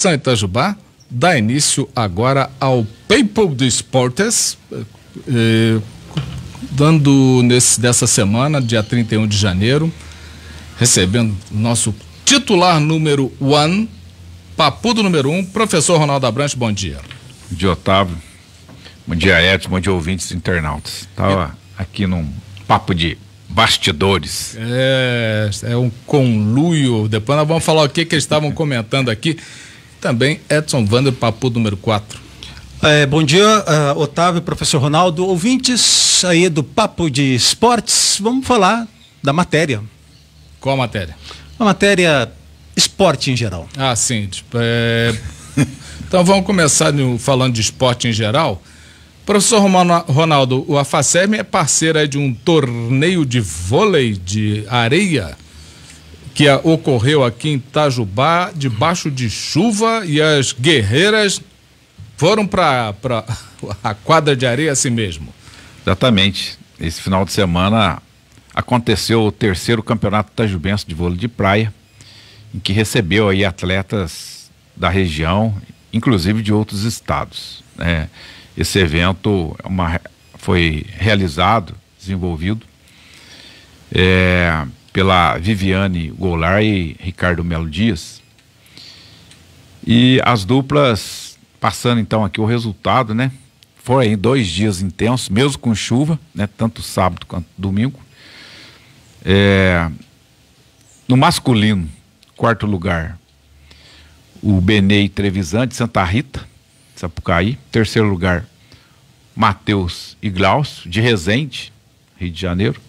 São Itajubá dá início agora ao People do eh, dando nesse dessa semana, dia 31 de janeiro, recebendo nosso titular número 1, papudo número um, professor Ronaldo Abrantes, bom dia. Bom dia, Otávio. Bom dia, Edson. Bom dia, ouvintes internautas. Estava é. aqui num papo de bastidores. É, é um conluio. Depois nós vamos falar o que, que eles estavam comentando aqui. Também Edson Vander Papu, número 4. É, bom dia, uh, Otávio, professor Ronaldo, ouvintes aí do Papo de Esportes. Vamos falar da matéria. Qual a matéria? A matéria esporte em geral. Ah, sim. Tipo, é... então vamos começar no, falando de esporte em geral. Professor Ronaldo, o AFACEM é parceira de um torneio de vôlei de areia que a, ocorreu aqui em Itajubá, debaixo de chuva, e as guerreiras foram para a quadra de areia assim mesmo. Exatamente. Esse final de semana aconteceu o terceiro campeonato tajubense de vôlei de praia, em que recebeu aí atletas da região, inclusive de outros estados. Né? Esse evento é uma, foi realizado, desenvolvido. É, pela Viviane Goulart e Ricardo Melo Dias. E as duplas, passando então aqui o resultado, né? Foram dois dias intensos, mesmo com chuva, né? Tanto sábado quanto domingo. É... No masculino, quarto lugar, o Benei Trevisante, Santa Rita, Sapucaí. Terceiro lugar, Matheus e Glaucio, de Resende, Rio de Janeiro.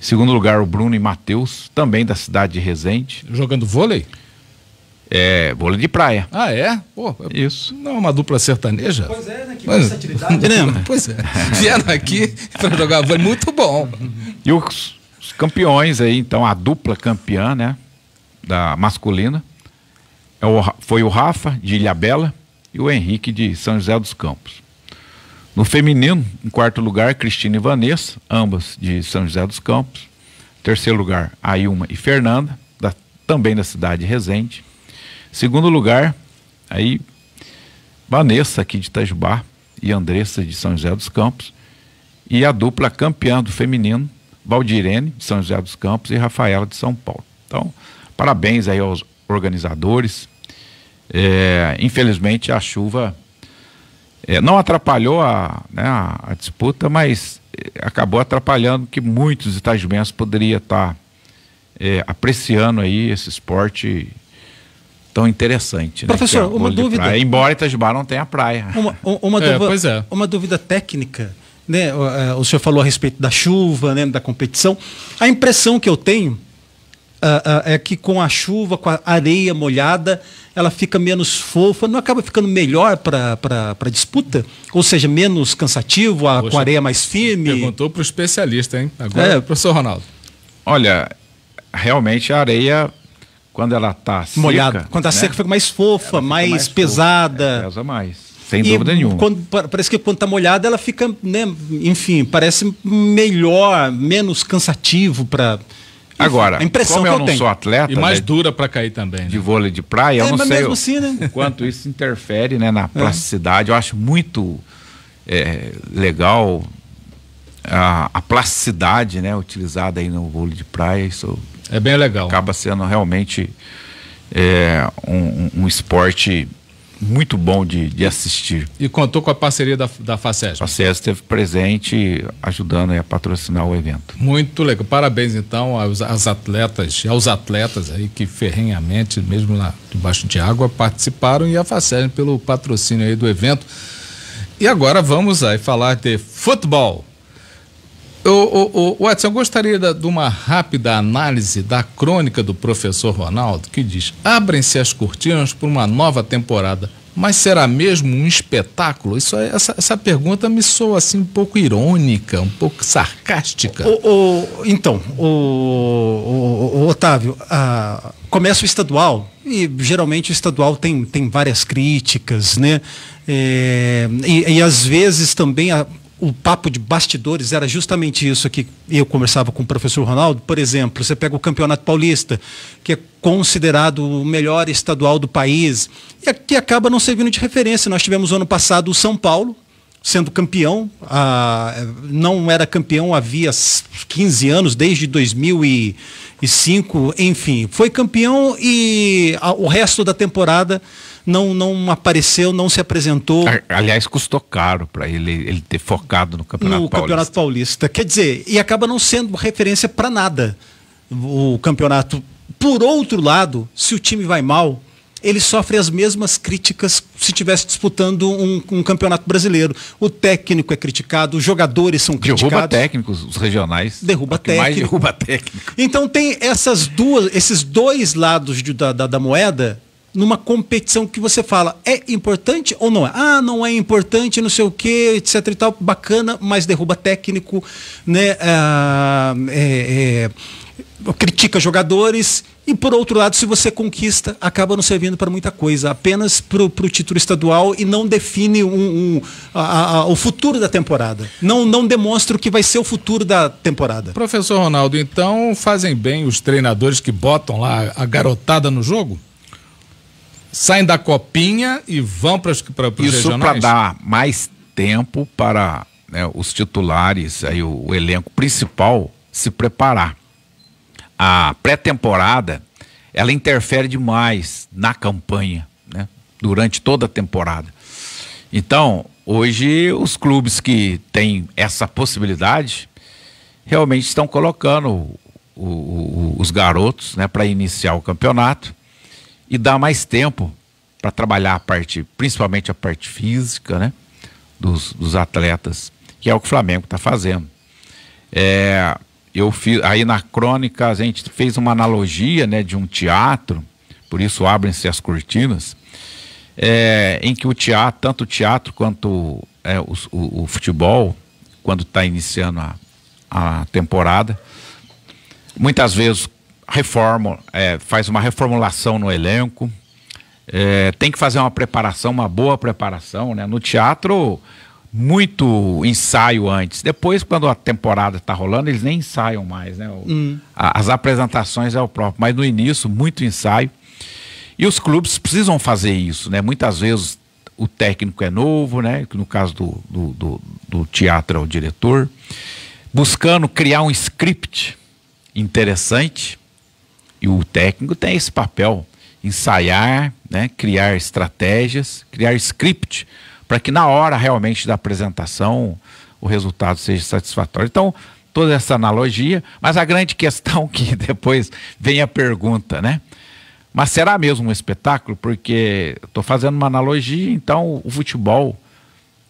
Em segundo lugar, o Bruno e Matheus, também da cidade de Resende. Jogando vôlei? É, vôlei de praia. Ah, é? Pô, é Isso. Não é uma dupla sertaneja? Pois é, né? Que pois, é. Né? Pois é. Vieram aqui para jogar vôlei, muito bom. E os, os campeões aí, então, a dupla campeã, né? Da masculina. É o, foi o Rafa, de Ilhabela, e o Henrique, de São José dos Campos. No feminino, em quarto lugar, Cristina e Vanessa, ambas de São José dos Campos. Terceiro lugar, Ailma e Fernanda, da, também da cidade de Resende. Segundo lugar, aí Vanessa aqui de Itajubá e Andressa de São José dos Campos. E a dupla campeã do feminino, Valdirene de São José dos Campos e Rafaela de São Paulo. Então, parabéns aí aos organizadores. É, infelizmente a chuva é, não atrapalhou a, né, a, a, disputa, mas eh, acabou atrapalhando que muitos itagimenses poderiam tá, estar eh, é, apreciando aí esse esporte tão interessante. Né, Professor, né, é uma dúvida. Praia, embora Itajubá não tenha praia. Uma, uma, é, dúvida, é. uma dúvida técnica. Né, o, eh, o senhor falou a respeito da chuva, né, da competição. A impressão que eu tenho ah, ah, é que com a chuva, com a areia molhada, ela fica menos fofa, não acaba ficando melhor para a disputa? Ou seja, menos cansativo, a, Poxa, com a areia mais firme? Perguntou para o especialista, hein? Agora, é, é professor Ronaldo. Olha, realmente a areia, quando ela está seca... Molhada. Quando está né? seca, fica mais fofa, mais, mais, pesada. Fofa, é, pesa mais. Sem e dúvida nenhuma. Quando, parece que quando está molhada, ela fica, né, enfim, parece melhor, menos cansativo para Agora, a impressão como eu, eu não tenho. sou atleta. E mais né, dura para cair também. Né? De vôlei de praia, é, eu não sei o, assim, né? o quanto isso interfere né, na é. plasticidade. Eu acho muito é, legal a, a, plasticidade né, utilizada aí no vôlei de praia. Isso é bem legal. Acaba sendo realmente é, um, um esporte muito bom de, de assistir. E contou com a parceria da, da FACESP? A FACESP esteve presente, ajudando a patrocinar o evento. Muito legal. Parabéns, então, aos, às atletas, aos atletas aí que ferrenhamente, mesmo lá debaixo de água, participaram e a FACESP pelo patrocínio aí do evento. E agora vamos aí falar de futebol. O, o, o Watson, eu gostaria de uma rápida análise da crônica do professor Ronaldo, que diz: abrem-se as cortinas para uma nova temporada. Mas será mesmo um espetáculo? Isso, essa, essa pergunta me soa assim um pouco irônica, um pouco sarcástica. Então, o, o então, o, Otávio, a, começa o estadual e geralmente o estadual tem, tem várias críticas, né? É, e, e, às vezes também a, um papo de bastidores era justamente isso que eu conversava com o professor Ronaldo. Por exemplo, você pega o Campeonato Paulista, que é considerado o melhor estadual do país, e que acaba não servindo de referência. Nós tivemos ano passado o São Paulo sendo campeão, não era campeão havia 15 anos, desde 2005, enfim, foi campeão e o resto da temporada não, não apareceu, não se apresentou. Aliás, custou caro para ele, ele ter focado no Campeonato no Paulista. Campeonato Paulista. Quer dizer, e acaba não sendo referência para nada o campeonato. Por outro lado, se o time vai mal, ele sofre as mesmas críticas se estivesse disputando um, um, campeonato brasileiro. O técnico é criticado, os jogadores são derruba criticados. Derruba técnicos, os regionais. Derruba é técnico. Mais derruba técnico. Então tem essas duas, esses dois lados de, da, da, da moeda numa competição que você fala, é importante ou não é? Ah, não é importante, não sei o que, etc e tal, bacana, mas derruba técnico, né? Ah, é, é, critica jogadores. E por outro lado, se você conquista, acaba não servindo para muita coisa, apenas para o título estadual e não define um, um, a, a, o futuro da temporada. Não, não demonstra o que vai ser o futuro da temporada. Professor Ronaldo, então fazem bem os treinadores que botam lá a garotada no jogo? saem da copinha e vão para os Isso para dar mais tempo para né, os titulares, aí o, o elenco principal, se preparar. A pré-temporada, ela interfere demais na campanha, né, durante toda a temporada. Então, hoje, os clubes que têm essa possibilidade realmente estão colocando o, o, os garotos né, para iniciar o campeonato e dá mais tempo para trabalhar a parte, principalmente a parte física, né? Dos, dos atletas, que é o que o Flamengo está fazendo. É, eu fiz, aí na crônica a gente fez uma analogia, né, de um teatro, por isso abrem-se as cortinas, é, em que o teatro, tanto o teatro quanto é, o, o, o, futebol, quando está iniciando a, a temporada, muitas vezes reforma, é, faz uma reformulação no elenco, é, tem que fazer uma preparação, uma boa preparação, né? No teatro, muito ensaio antes. Depois, quando a temporada está rolando, eles nem ensaiam mais, né? O, hum. a, as apresentações é o próprio, mas no início, muito ensaio. E os clubes precisam fazer isso, né? Muitas vezes o técnico é novo, né? No caso do, do, do, do teatro é o diretor. Buscando criar um script interessante e o técnico tem esse papel: ensaiar, né, criar estratégias, criar script, para que na hora realmente da apresentação o resultado seja satisfatório. Então, toda essa analogia, mas a grande questão que depois vem a pergunta, né? Mas será mesmo um espetáculo? Porque estou fazendo uma analogia, então o futebol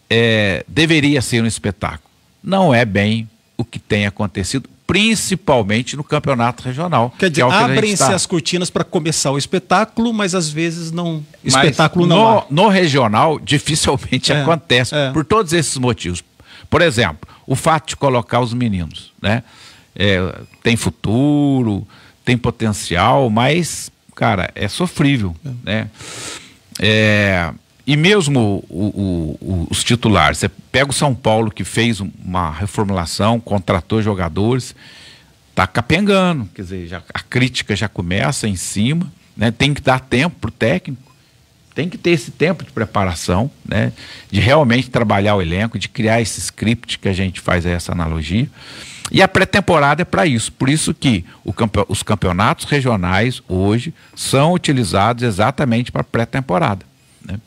é, deveria ser um espetáculo. Não é bem o que tem acontecido principalmente no campeonato regional. Quer dizer, que é abrem-se tá. as cortinas para começar o espetáculo, mas às vezes não. Mas espetáculo não. No, no regional, dificilmente é, acontece, é. por todos esses motivos. Por exemplo, o fato de colocar os meninos, né? É, tem futuro, tem potencial, mas, cara, é sofrível, é. né? É, e mesmo o, o, os titulares, você pega o São Paulo que fez uma reformulação, contratou jogadores, está capengando, quer dizer, já, a crítica já começa em cima, né? tem que dar tempo para o técnico, tem que ter esse tempo de preparação, né? de realmente trabalhar o elenco, de criar esse script que a gente faz essa analogia. E a pré-temporada é para isso. Por isso que campe... os campeonatos regionais hoje são utilizados exatamente para pré-temporada. Né?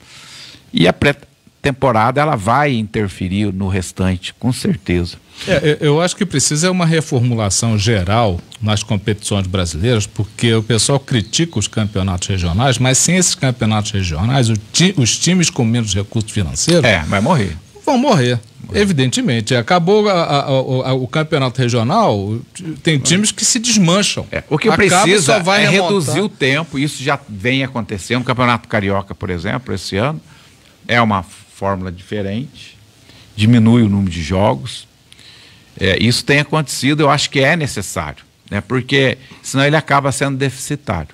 E a pré-temporada ela vai interferir no restante, com certeza. É, eu acho que precisa uma reformulação geral nas competições brasileiras, porque o pessoal critica os campeonatos regionais, mas sem esses campeonatos regionais, ti, os times com menos recursos financeiros. É, vai morrer. Vão morrer. Evidentemente, acabou a, a, a, o campeonato regional, tem times que se desmancham. É, o que Acaba precisa é remontar. reduzir o tempo, isso já vem acontecendo. O Campeonato Carioca, por exemplo, esse ano, é uma fórmula diferente, diminui o número de jogos. É, isso tem acontecido, eu acho que é necessário, né? porque senão ele acaba sendo deficitário.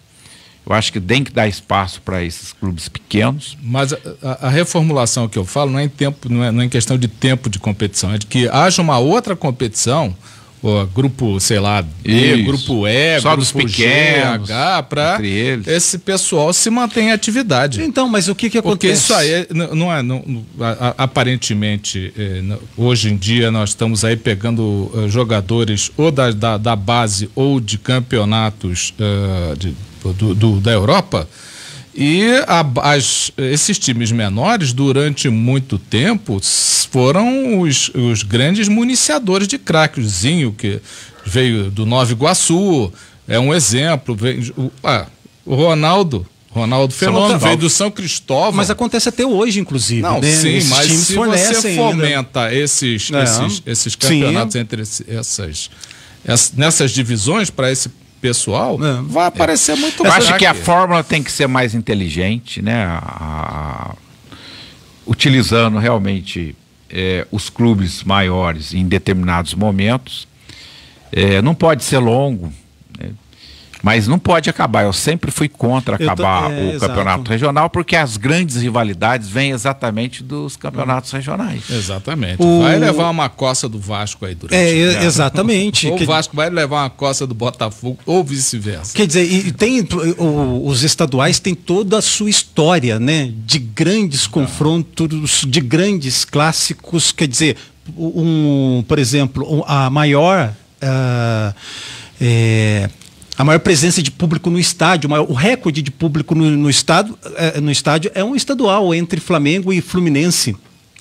Eu acho que tem que dar espaço para esses clubes pequenos. Mas a, a, reformulação que eu falo não é em tempo, não é, não é em questão de tempo de competição, é de que haja uma outra competição o grupo, sei lá, E, Isso. grupo E, Só grupo dos pequenos, para esse pessoal se manter em atividade. Então, mas o que que Porque acontece? isso aí é, não é. não- aparentemente, eh, hoje em dia nós estamos aí pegando eh, jogadores ou da, da, da base ou de campeonatos eh, de- do- do- da Europa e a, as, esses times menores, durante muito tempo, foram os, os grandes municiadores de craque. O Zinho, que veio do Nova Iguaçu, é um exemplo. Veio, o, ah, o Ronaldo, Ronaldo Fenômeno veio do São Cristóvão. Mas acontece até hoje, inclusive. Não, né? sim, esses mas se você fomenta esses, esses, esses campeonatos sim. entre essas, essas, nessas divisões para esse pessoal, é. vai aparecer é. muito mais. Eu acho que a é? fórmula tem que ser mais inteligente, né? A... utilizando realmente é, os clubes maiores em determinados momentos. É, não pode ser longo. Né? Mas não pode acabar. Eu sempre fui contra acabar tô, é, o exato. campeonato regional, porque as grandes rivalidades vêm exatamente dos campeonatos regionais. Exatamente. O... Vai levar uma coça do Vasco aí durante é, o Exatamente. ou o Vasco vai levar uma coça do Botafogo, ou vice-versa. Quer dizer, e tem, o, os estaduais têm toda a sua história, né? De grandes tá. confrontos, de grandes clássicos. Quer dizer, um, por exemplo, a maior. Uh, é, a maior presença de público no estádio, o recorde de público no, no, estado, é, no estádio é um estadual entre Flamengo e Fluminense.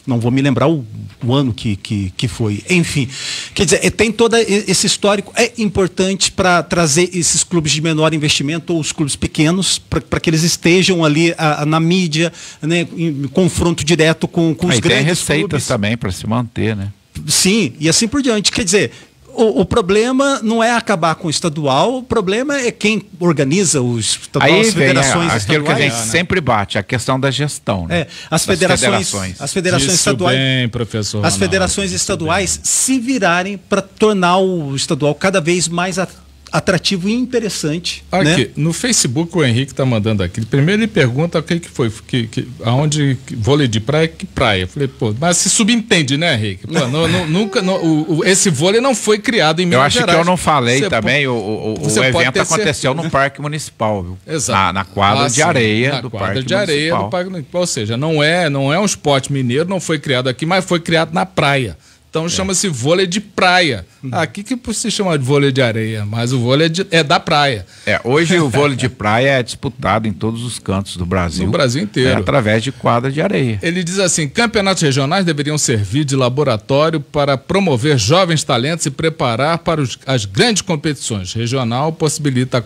Não vou me lembrar o, o ano que, que, que foi. Enfim, quer dizer, é, tem todo esse histórico. É importante para trazer esses clubes de menor investimento ou os clubes pequenos, para que eles estejam ali a, a, na mídia, né, em confronto direto com, com os Aí grandes. Tem receitas clubes. também para se manter, né? Sim, e assim por diante. Quer dizer, o, o, problema não é acabar com o estadual, o problema é quem organiza os estadual, Aí as federações vem, aquilo estaduais. que a gente sempre bate, a questão da gestão. Né? É, as federações, federações, As federações Isso estaduais. Bem, professor Ronaldo, as federações estaduais bem. se virarem para tornar o estadual cada vez mais atrativo atrativo e interessante. Né? Aqui, né? no Facebook o Henrique está mandando aqui. Primeiro ele pergunta o que que foi, que, que, aonde, que, vôlei de praia, que praia? Eu falei, pô, mas se subentende, né, Henrique? Pô, não, não, nunca, não, o, o, esse vôlei não foi criado em Minas Gerais. Eu acho Gerais. que eu não falei você também, o, o evento aconteceu no Parque Municipal, viu? Exato. Na, na quadra ah, de areia sim, do quadra Parque de areia Municipal. do Parque Municipal, ou seja, não é, não é um esporte mineiro, não foi criado aqui, mas foi criado na praia. Então é. chama-se vôlei de praia. Uhum. Aqui que se chama de vôlei de areia, mas o vôlei é, de, é da praia. É, hoje o vôlei de praia é disputado em todos os cantos do Brasil. No Brasil inteiro. É, através de quadra de areia. Ele diz assim: campeonatos regionais deveriam servir de laboratório para promover jovens talentos e preparar para os, as grandes competições. Regional possibilita a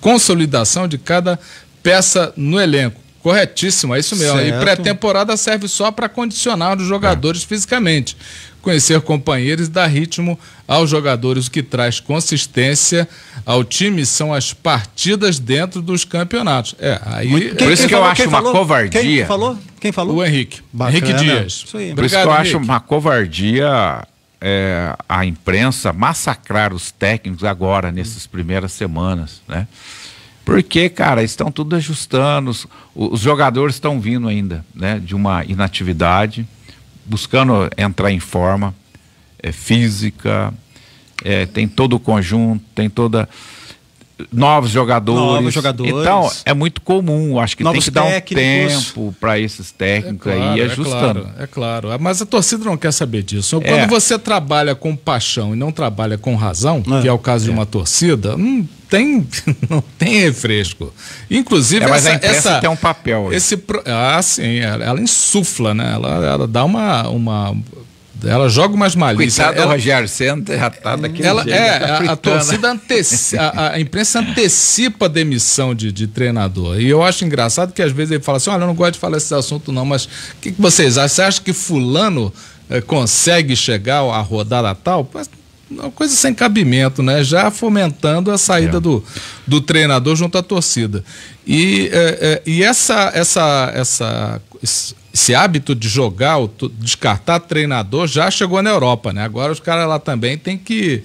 consolidação de cada peça no elenco Corretíssimo, é isso mesmo. Certo. E pré-temporada serve só para condicionar os jogadores é. fisicamente. Conhecer companheiros e dar ritmo aos jogadores. O que traz consistência ao time são as partidas dentro dos campeonatos. É, aí. Quem, é Por isso que falou, eu acho uma falou, covardia. Quem falou? Quem falou? O Henrique. Bacana. Henrique Dias. Isso aí. Por isso que eu Henrique. acho uma covardia é, a imprensa massacrar os técnicos agora, nessas primeiras semanas, né? Porque, cara, estão tudo ajustando, os, os jogadores estão vindo ainda, né? De uma inatividade, buscando entrar em forma é, física, é, tem todo o conjunto, tem toda novos jogadores. Novos jogadores. Então, é muito comum. Acho que novos tem que técnicos. dar um tempo para esses técnicos é claro, aí é é ajustando. É claro, é claro, Mas a torcida não quer saber disso. É. Quando você trabalha com paixão e não trabalha com razão, é. que é o caso de uma torcida, não tem, não tem refresco. Inclusive, é, mas essa, a essa, tem um papel. Esse, ah, sim, ela, ela insufla, né? Ela, ela dá uma, uma ela joga umas malícias. Coitado ela, Rogério, você tá daquele ela, jeito, É, tá a, a, torcida antecipa, a, a, imprensa antecipa a demissão de, de, treinador. E eu acho engraçado que às vezes ele fala assim, olha, eu não gosto de falar esse assunto não, mas o que, que, vocês acham? Você acha que fulano eh, consegue chegar à rodada tal? Mas, é uma coisa sem cabimento, né? Já fomentando a saída é. do, do treinador junto à torcida. E, eh, eh, e essa, essa, essa, esse, esse hábito de jogar, descartar treinador já chegou na Europa, né? Agora os caras lá também tem que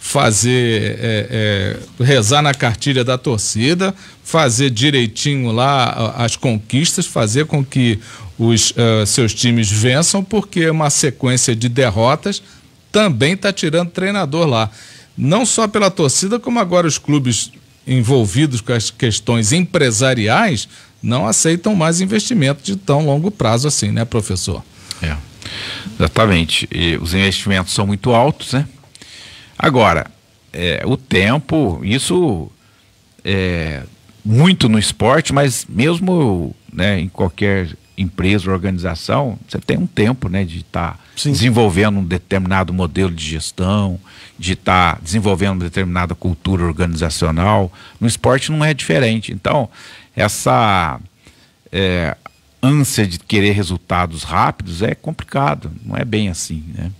fazer é, é, rezar na cartilha da torcida, fazer direitinho lá as conquistas, fazer com que os uh, seus times vençam, porque uma sequência de derrotas também está tirando treinador lá. Não só pela torcida, como agora os clubes envolvidos com as questões empresariais não aceitam mais investimento de tão longo prazo assim, né, professor? É, exatamente. E os investimentos são muito altos, né? Agora, é, o tempo, isso é muito no esporte, mas mesmo né, em qualquer empresa ou organização, você tem um tempo né, de estar tá desenvolvendo um determinado modelo de gestão, de estar tá desenvolvendo uma determinada cultura organizacional. No esporte não é diferente. Então, essa é, ânsia de querer resultados rápidos é complicado, não é bem assim, né?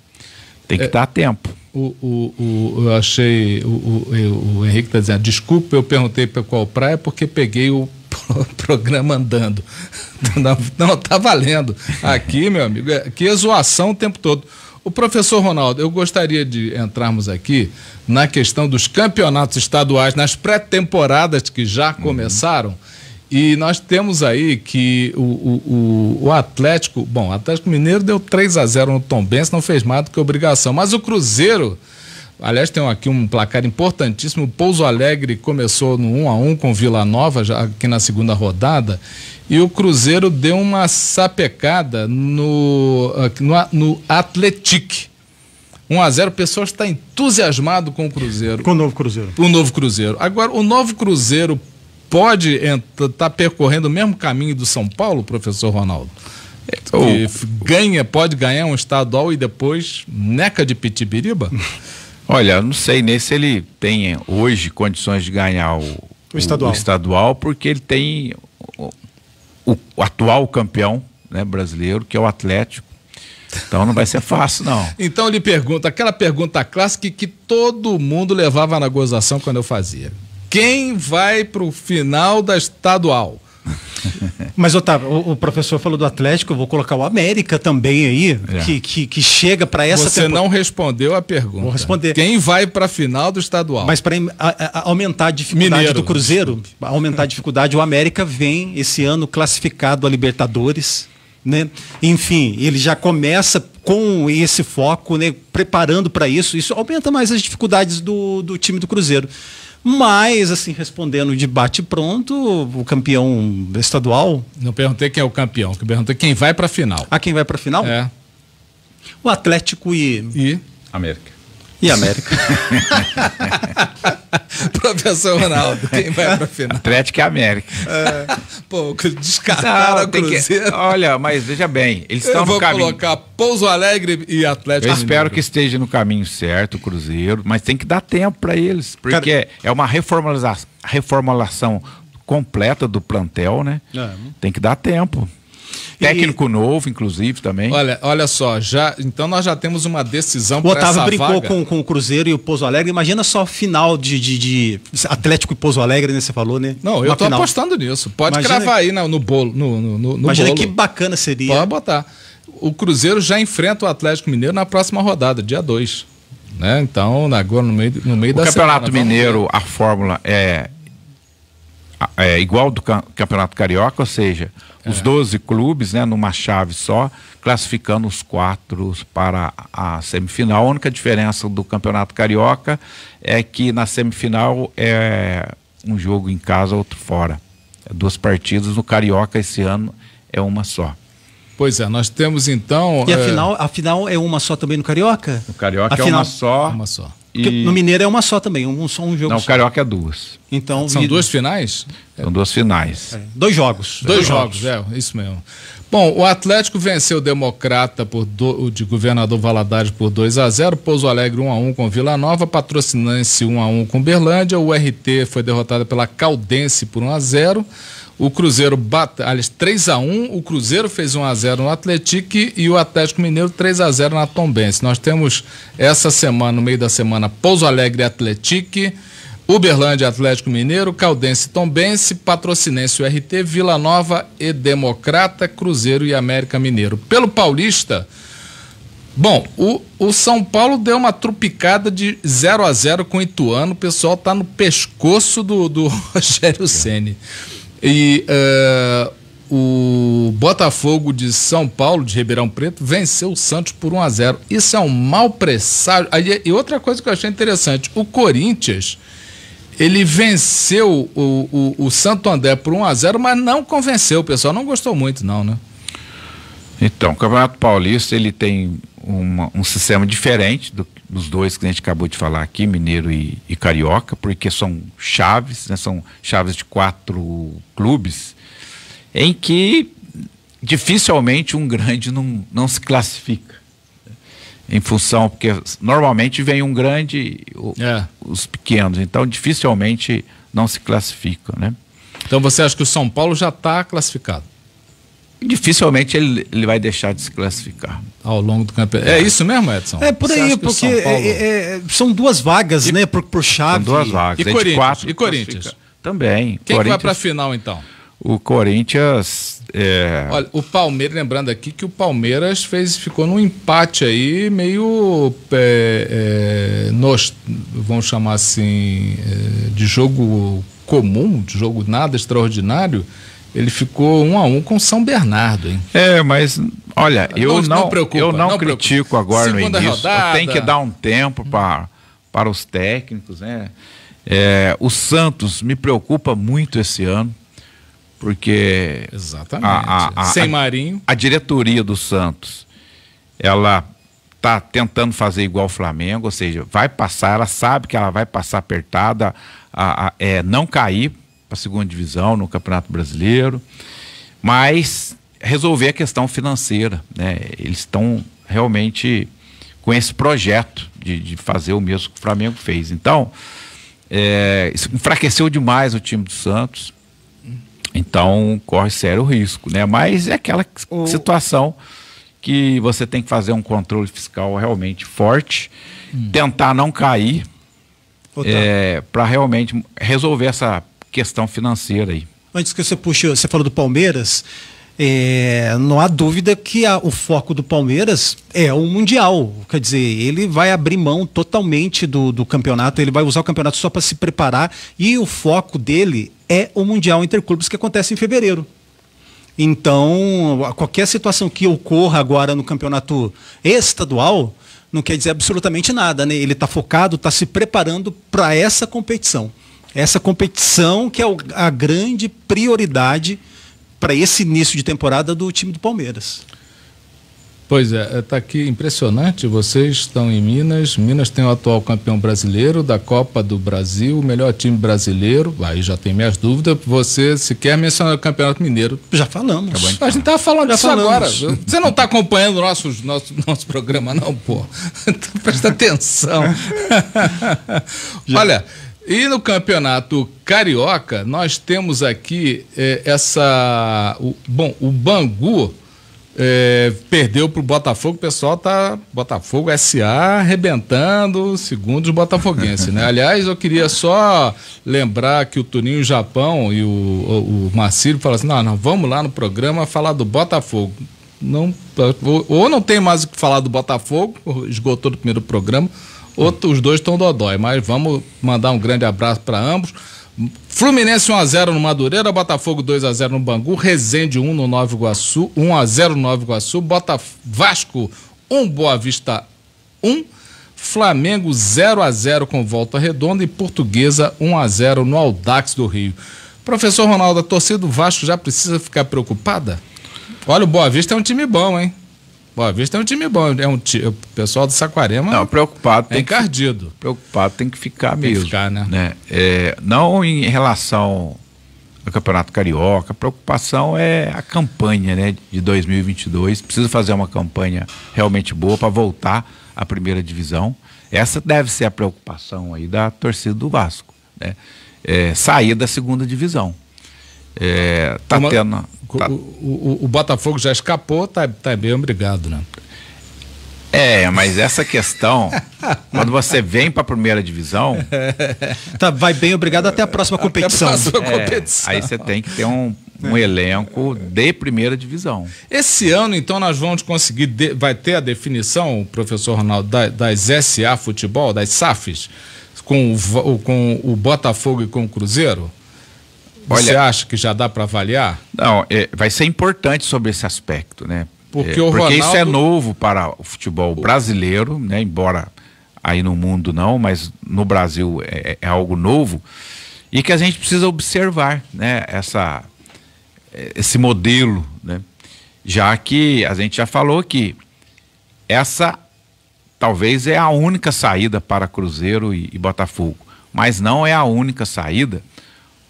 Tem que é, dar tempo. O, o, o, eu achei, o, o, o Henrique está dizendo, desculpa, eu perguntei para qual praia porque peguei o programa andando. Não, está tá valendo. Aqui, meu amigo, é, que exoação é o tempo todo. O professor Ronaldo, eu gostaria de entrarmos aqui na questão dos campeonatos estaduais, nas pré-temporadas que já uhum. começaram. Uhum. E nós temos aí que o, o, o, Atlético, bom, o Atlético Mineiro deu 3 a 0 no Tombense, não fez mais do que obrigação. Mas o Cruzeiro, aliás, tem aqui um placar importantíssimo. O Pouso Alegre começou no 1 a 1 com Vila Nova, já aqui na segunda rodada. E o Cruzeiro deu uma sapecada no, no, no Atletique. 1 a 0 o pessoal está entusiasmado com o Cruzeiro. Com o novo Cruzeiro. O novo Cruzeiro. Agora, o novo Cruzeiro pode estar tá percorrendo o mesmo caminho do São Paulo, professor Ronaldo? Que ganha, pode ganhar um estadual e depois neca de Pitibiriba? Olha, não sei nem se ele tem hoje condições de ganhar o, o estadual. O estadual, porque ele tem o, o, o atual campeão né, brasileiro, que é o Atlético. Então não vai ser fácil, não. então ele pergunta, aquela pergunta clássica que todo mundo levava na gozação quando eu fazia quem vai para o final da estadual. Mas, Otávio, o, o, professor falou do Atlético, eu vou colocar o América também aí, é. que, que, que, chega para essa Você não respondeu a pergunta. Vou responder. Quem vai para a final do estadual? Mas para aumentar a dificuldade Mineiro. do Cruzeiro, aumentar a dificuldade, o América vem esse ano classificado a Libertadores. Né? Enfim, ele já começa com esse foco, né? preparando para isso. Isso aumenta mais as dificuldades do, do time do Cruzeiro. Mas, assim, respondendo de bate-pronto, o campeão estadual. Não perguntei quem é o campeão, perguntei é quem vai para a final. Ah, quem vai para a final? É. O Atlético e. E. América. E América. Professor Ronaldo, quem vai pra final? Atlético e América. É. Pô, descartaram não, o Cruzeiro. Que, olha, mas veja bem, eles estão no caminho. Eu vou colocar Pouso Alegre e Atlético. Eu espero que esteja no caminho certo o Cruzeiro, mas tem que dar tempo para eles, porque Cara... é, é uma reformulação, reformulação completa do plantel, né? É. Tem que dar tempo. Técnico novo, inclusive, também. Olha, olha só, já, então nós já temos uma decisão para essa vaga. O Otávio brincou com, com o Cruzeiro e o Pouso Alegre. Imagina só final de, de, de Atlético e Pouso Alegre, né? Você falou, né? Não, uma eu estou apostando nisso. Pode imagina, cravar aí no, no bolo. No, no, no imagina bolo. que bacana seria. Pode botar. O Cruzeiro já enfrenta o Atlético Mineiro na próxima rodada, dia 2. Né? Então, agora no meio, no meio o da Campeonato semana, Mineiro, a fórmula é é, igual do Campeonato Carioca, ou seja, os 12 é. clubes né, numa chave só, classificando os quatro para a semifinal. A única diferença do Campeonato Carioca é que na semifinal é um jogo em casa, outro fora. É duas partidas, no Carioca esse ano é uma só. Pois é, nós temos então. E afinal, é... afinal é uma só também no Carioca? No Carioca é uma só. Uma só. Porque e... no Mineiro é uma só também, um, só um jogo. Não, só. Carioca é duas. Então, São vida. duas finais? São duas finais. É. Dois jogos. Dois, Dois jogos, jogos, é, isso mesmo. Bom, o Atlético venceu o Democrata por do, de Governador Valadares por 2 a 0 Pouso Alegre 1 a 1 com Vila Nova, Patrocinense 1 a 1 com Berlândia, o RT foi derrotado pela Caldense por 1 a 0 o Cruzeiro bate, 3 a 1 o Cruzeiro fez 1 a 0 no Atlético e o Atlético Mineiro 3 a 0 na Tombense. Nós temos essa semana, no meio da semana, Pouso Alegre Atlético, Uberlândia Atlético Mineiro, Caldense Tombense, Patrocinense URT, Vila Nova e Democrata, Cruzeiro e América Mineiro. Pelo Paulista, Bom, o, o São Paulo deu uma trupicada de 0 a 0 com o Ituano. O pessoal tá no pescoço do, do Rogério Ceni. E uh, o Botafogo de São Paulo, de Ribeirão Preto, venceu o Santos por 1 a 0 Isso é um mau presságio. Aí, e outra coisa que eu achei interessante: o Corinthians. Ele venceu o, o, o Santo André por 1 a 0 mas não convenceu o pessoal. Não gostou muito, não, né? Então, o Campeonato Paulista ele tem uma, um sistema diferente do, dos dois que a gente acabou de falar aqui, mineiro e, e carioca, porque são chaves, né, são chaves de quatro clubes, em que dificilmente um grande não, não se classifica. Né? Em função, porque normalmente vem um grande o, é. os pequenos, então dificilmente não se classificam. Né? Então você acha que o São Paulo já está classificado? dificilmente ele, ele vai deixar de se classificar. Ao longo do campeonato. É isso mesmo, Edson? É por aí, porque é, Paulo... é, é, são duas vagas, e, né? Por, por chave. São duas vagas. E, é Corinthians, quatro e Corinthians? Também. Quem Corinthians... que vai para a final, então? O Corinthians. É... Olha, o Palmeiras, lembrando aqui que o Palmeiras fez, ficou num empate aí, meio. É, é, nós, vamos chamar assim, é, de jogo comum, de jogo nada extraordinário. Ele ficou um a um com São Bernardo, hein? É, mas olha, eu não, não, preocupa, eu não, não critico preocupa. agora Segunda no início. Tem que dar um tempo para para os técnicos, né? É, o Santos me preocupa muito esse ano, porque exatamente a, a, a sem Marinho, a, a diretoria do Santos, ela está tentando fazer igual o Flamengo, ou seja, vai passar, ela sabe que ela vai passar apertada, a, a é, não cair para a segunda divisão no Campeonato Brasileiro, mas resolver a questão financeira. Né? Eles estão realmente com esse projeto de, de, fazer o mesmo que o Flamengo fez. Então, é, enfraqueceu demais o time do Santos. Então, corre sério risco, né? Mas é aquela o... situação que você tem que fazer um controle fiscal realmente forte, hum. tentar não cair, é, para realmente resolver essa questão financeira aí. Antes que você puxe, você falou do Palmeiras, é, não há dúvida que a, o foco do Palmeiras é o Mundial. Quer dizer, ele vai abrir mão totalmente do, do campeonato, ele vai usar o campeonato só para se preparar e o foco dele é o Mundial Interclubes que acontece em fevereiro. Então, qualquer situação que ocorra agora no campeonato estadual não quer dizer absolutamente nada, né? Ele está focado, está se preparando para essa competição essa competição que é a grande prioridade para esse início de temporada do time do Palmeiras. Pois é, está é, aqui impressionante. Vocês estão em Minas. Minas tem o atual campeão brasileiro da Copa do Brasil, o melhor time brasileiro. Aí já tem minhas dúvidas. Você sequer mencionar o Campeonato Mineiro. Já falamos. Então. A gente estava falando já disso falamos. agora. Você não está acompanhando o nosso, nosso, nosso programa, não, pô. Então, presta atenção. Olha. E no campeonato carioca, nós temos aqui eh, essa. O, bom, o Bangu eh, perdeu para o Botafogo. O pessoal tá. Botafogo SA arrebentando, segundo os botafoguenses, né? Aliás, eu queria só lembrar que o Tuninho Japão e o, o, o Marcílio falaram assim: não, não, vamos lá no programa falar do Botafogo. Não, ou não tem mais o que falar do Botafogo, esgotou do primeiro programa Outro, os dois estão dodói, mas vamos mandar um grande abraço para ambos. Fluminense 1x0 no Madureira, Botafogo 2x0 no Bangu, Resende 1 no Nova Iguaçu, 1x0 no Nova Iguaçu, Bota Vasco 1, Boa Vista 1, Flamengo 0x0 com Volta Redonda e Portuguesa 1x0 no Aldax do Rio. Professor Ronaldo, a torcida do Vasco já precisa ficar preocupada? Olha, o Boa Vista é um time bom, hein? Boa Vista é um time bom, é um time, é o pessoal do Saquarema. Não, preocupado é tem encardido. Que, preocupado tem que ficar tem mesmo. Que ficar, né? né? É, não em relação ao Campeonato Carioca, a preocupação é a campanha, né, de 2022. Precisa fazer uma campanha realmente boa para voltar à primeira divisão. Essa deve ser a preocupação aí da torcida do Vasco, né? É, sair da segunda divisão. É, tá tendo Tá. O, o, Botafogo já escapou, tá, tá bem, obrigado, né? É, mas essa questão, quando você vem para a primeira divisão, tá, vai bem, obrigado até a próxima competição. A próxima é, competição. É, aí você tem que ter um, um elenco de primeira divisão. Esse ano, então, nós vamos conseguir, de, vai ter a definição, professor Ronaldo, das, das SA Futebol, das SAFs, com o, com o Botafogo e com o Cruzeiro? Olha, Você acha que já dá para avaliar? Não, é, vai ser importante sobre esse aspecto, né? Porque, é, porque Ronaldo... isso é novo para o futebol brasileiro, né? Embora aí no mundo não, mas no Brasil é, é, é algo novo e que a gente precisa observar, né? Essa, esse modelo, né? Já que a gente já falou que essa talvez é a única saída para Cruzeiro e, e Botafogo, mas não é a única saída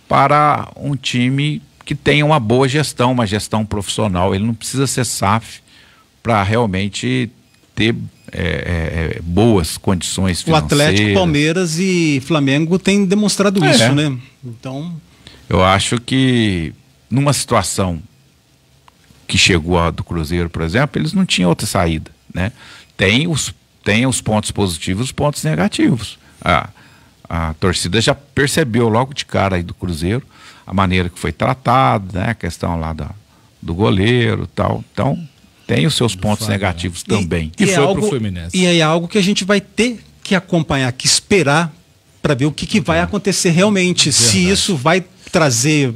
para um time que tenha uma boa gestão, uma gestão profissional. Ele não precisa ser SAF para realmente ter é, é, é boas condições financeiras. O Atlético, Palmeiras e Flamengo têm demonstrado é. isso, né? Então. Eu acho que numa situação que chegou a do Cruzeiro, por exemplo, eles não tinham outra saída, né? Tem os, tem os pontos positivos, os pontos negativos. Ah, a, torcida já percebeu logo de cara aí do Cruzeiro a maneira que foi tratado, né? A questão lá da, do goleiro tal. Então, tem os seus do pontos Fábio, negativos também. E, e, e é foi algo, Fluminense. E é algo que a gente vai ter que acompanhar, que esperar para ver o que, que vai acontecer realmente. se isso vai trazer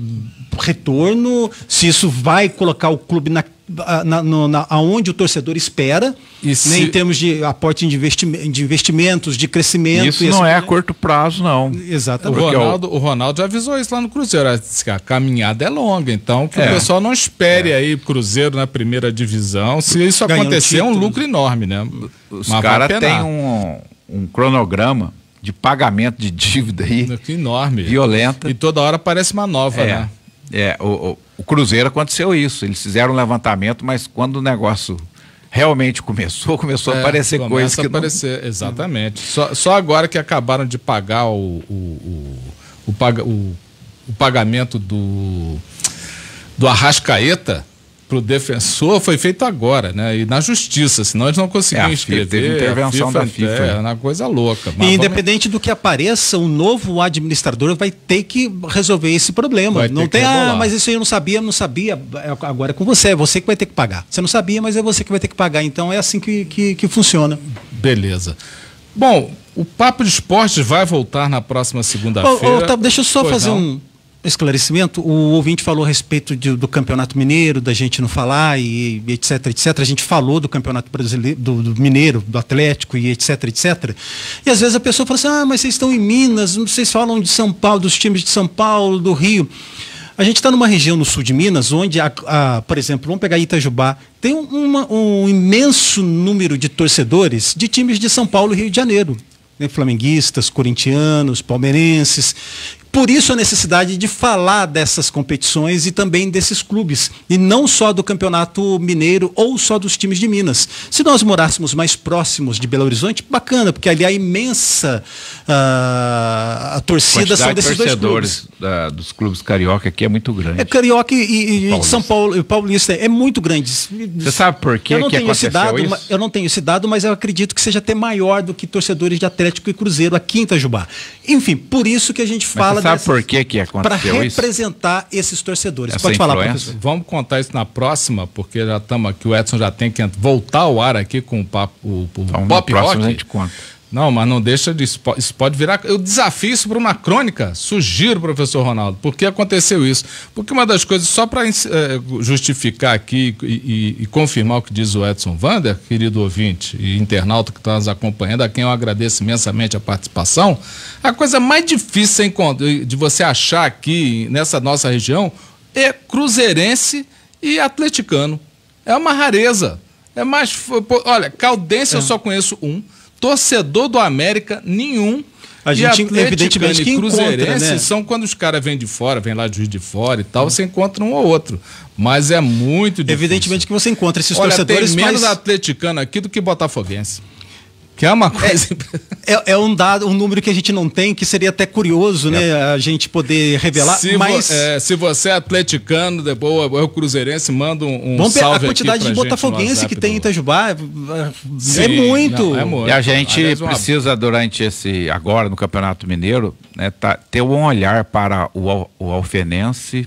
retorno, se isso vai colocar o clube na na, no, na, aonde o torcedor espera, né, se... né, em termos de aporte de, de investimentos, de crescimento. Isso não assim é a curto prazo, não. Exatamente. É, o Ronaldo, o Ronaldo já avisou isso lá no Cruzeiro. A caminhada é longa, então que é. o pessoal não espere é. aí Cruzeiro na primeira divisão. Se isso acontecer, é um lucro enorme, né? Os caras têm um, um cronograma de pagamento de dívida aí. Que enorme. Violenta. E toda hora parece uma nova, é. né? É, o, o, Cruzeiro aconteceu isso. Eles fizeram um levantamento, mas quando o negócio realmente começou, começou é, a aparecer coisas que a aparecer, não... exatamente. Só, só agora que acabaram de pagar o, o, o, o, o pagamento do, do Arrascaeta, para o defensor foi feito agora, né? E na justiça, senão eles não conseguiam é, escrever. Teve intervenção FIFA, da FIFA. É, uma coisa louca. e independente vamos... do que apareça, o um novo administrador vai ter que resolver esse problema. Vai não tem, ah, mas isso eu não sabia, não sabia. É, agora é com você, é você que vai ter que pagar. Você não sabia, mas é você que vai ter que pagar. Então é assim que, que, que funciona. Beleza. Bom, o Papo de Esportes vai voltar na próxima segunda-feira. tá, deixa eu só pois fazer não. um esclarecimento, o ouvinte falou a respeito de, do Campeonato Mineiro, da gente não falar e, e etc, etc. A gente falou do Campeonato Brasileiro, do, do, Mineiro, do Atlético e etc, etc. E às vezes a pessoa fala assim, ah, mas vocês estão em Minas, vocês falam de São Paulo, dos times de São Paulo, do Rio. A gente está numa região no sul de Minas, onde, a, a, por exemplo, vamos pegar Itajubá, tem uma, um imenso número de torcedores de times de São Paulo e Rio de Janeiro. Né? Flamenguistas, corintianos, palmeirenses. Por isso a necessidade de falar dessas competições e também desses clubes, e não só do Campeonato Mineiro ou só dos times de Minas. Se nós morássemos mais próximos de Belo Horizonte, bacana, porque ali a imensa uh, a torcida são desses de dois clubes. Da, dos clubes carioca aqui é muito grande. É carioca e, e, e São Paulo e paulista é muito grande. Você sabe por quê eu não que tenho esse dado, isso? Eu não tenho esse dado, mas eu acredito que seja até maior do que torcedores de Atlético e Cruzeiro aqui em Itajubá. Enfim, por isso que a gente fala sabe por que, que aconteceu pra isso? Para representar esses torcedores. Essa Pode falar, professor. Vamos contar isso na próxima, porque já estamos aqui, o Edson já tem que voltar ao ar aqui com o papo, o, o então, pop rock. A gente conta. Não, mas não deixa de. Isso pode virar. Eu desafio isso para uma crônica. Sugiro, professor Ronaldo, por que aconteceu isso? Porque uma das coisas, só para é, eh, justificar aqui e, e, e, confirmar o que diz o Edson Vander, querido ouvinte e internauta que está nos acompanhando, a quem eu agradeço imensamente a participação, a coisa mais difícil de você achar aqui nessa nossa região é cruzeirense e atleticano. É uma rareza. É mais. Olha, caldense é. eu só conheço um torcedor do América nenhum. A gente, e evidentemente, que encontra, né? são quando os caras vêm de fora, vêm lá de Juiz de Fora e tal, você encontra um ou outro. Mas é muito difícil. Evidentemente que você encontra esses Olha, torcedores. Tem menos mas... atleticano aqui do que botafoguense. Que é uma coisa. É, é, é, um dado, um número que a gente não tem, que seria até curioso, né, é. né? A gente poder revelar. Se, mas... vo, é, se você é atleticano, depois o cruzeirense, manda um, um Vamos salve A quantidade de botafoguense que tem em Itajubá é, Sim, é, muito. Não, é muito. E a gente Aliás, uma... precisa, durante esse. agora no Campeonato Mineiro, né, tá, ter um olhar para o, o alfenense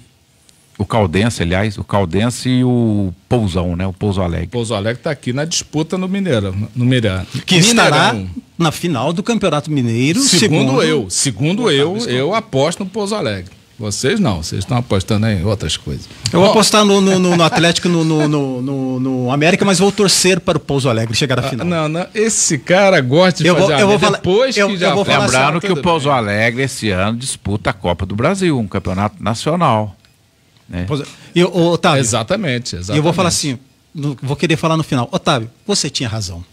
o Caldense, aliás, o Caldense e o Pousão, né? O Pouso Alegre. O Pouso Alegre está aqui na disputa no Mineiro, no Mineirão. Que estará na final do Campeonato Mineiro. Segundo, segundo... eu, segundo eu, Fábio eu aposto no Pouso Alegre. Vocês não, vocês estão apostando em outras coisas. Eu vou apostar no, no, no, no Atlético, no, no, América, mas vou torcer para o Pouso Alegre chegar à ah, final. Ah, não, não, esse cara gosta de eu fazer vou, eu vou depois eu, que já... Eu vou Lembrando assim, que o Pouso Alegre esse ano disputa a Copa do Brasil, um campeonato nacional. Né? É. Eu, Otávio, exatamente, exatamente. eu vou falar assim, no, vou querer falar no final. Otávio, você tinha razão.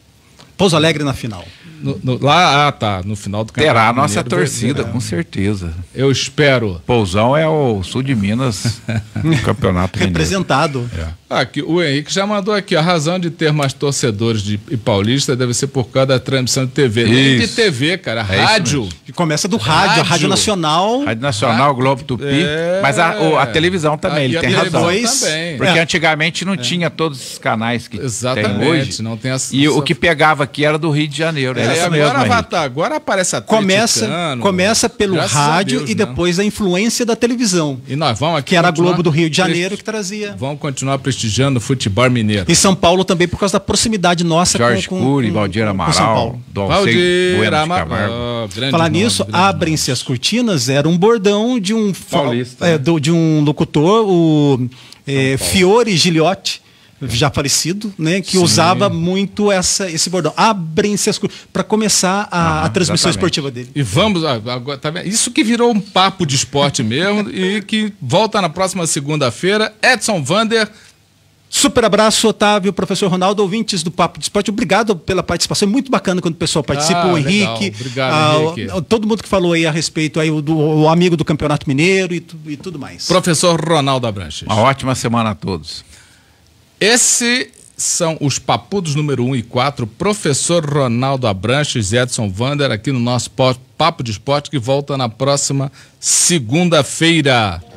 Pouso Alegre na final. No, no, lá, ah, tá, no final do campeonato. Terá a nossa Mineiro, torcida, com certeza. Eu espero. Pousão é o sul de Minas, no campeonato. Representado. É. Aqui, o Henrique já mandou aqui, a razão de ter mais torcedores de e paulista deve ser por causa da transmissão de TV. Isso. E de TV, cara, é rádio. Que começa do rádio, rádio, Rádio Nacional. Rádio Nacional, rádio, ah, Globo Tupi. É... Mas a, o, a, televisão também, ah, ele tem razão. Também. Porque é. antigamente não tinha todos os canais que Exatamente, tem hoje. Não tem as, e o que pegava aqui era do Rio de Janeiro. É, agora, mesmo, agora aparece a começa Começa pelo rádio Deus, e né? depois a influência da televisão. E nós vamos aqui. Que era a Globo do Rio de Janeiro que trazia. Vamos continuar prestigiando prestigiando o futebol mineiro. E São Paulo também por causa da proximidade nossa Jorge com, com, Cury, Valdir Amaral, São Paulo. Valdir Amaral. Oh, Falar nisso, abrem-se as cortinas era um bordão de um Paulista, é, né? do, de um locutor, o é, Fiore Giliotti já falecido, né, que Sim. usava muito essa, esse bordão. Abrem-se as para começar a, ah, a transmissão exatamente. esportiva dele. E vamos ah, agora, tá isso que virou um papo de esporte mesmo e que volta na próxima segunda-feira. Edson Vander Super abraço, Otávio, professor Ronaldo, ouvintes do Papo de Esporte. Obrigado pela participação. É muito bacana quando o pessoal participa. Ah, o Henrique, Obrigado, ah, Henrique. todo mundo que falou aí a respeito, aí, o, do, o amigo do Campeonato Mineiro e, tu, e tudo mais. Professor Ronaldo Abranches. Uma ótima semana a todos. Esse são os papudos número 1 um e 4, professor Ronaldo Abranches e Edson Vander aqui no nosso Papo de Esporte que volta na próxima segunda-feira.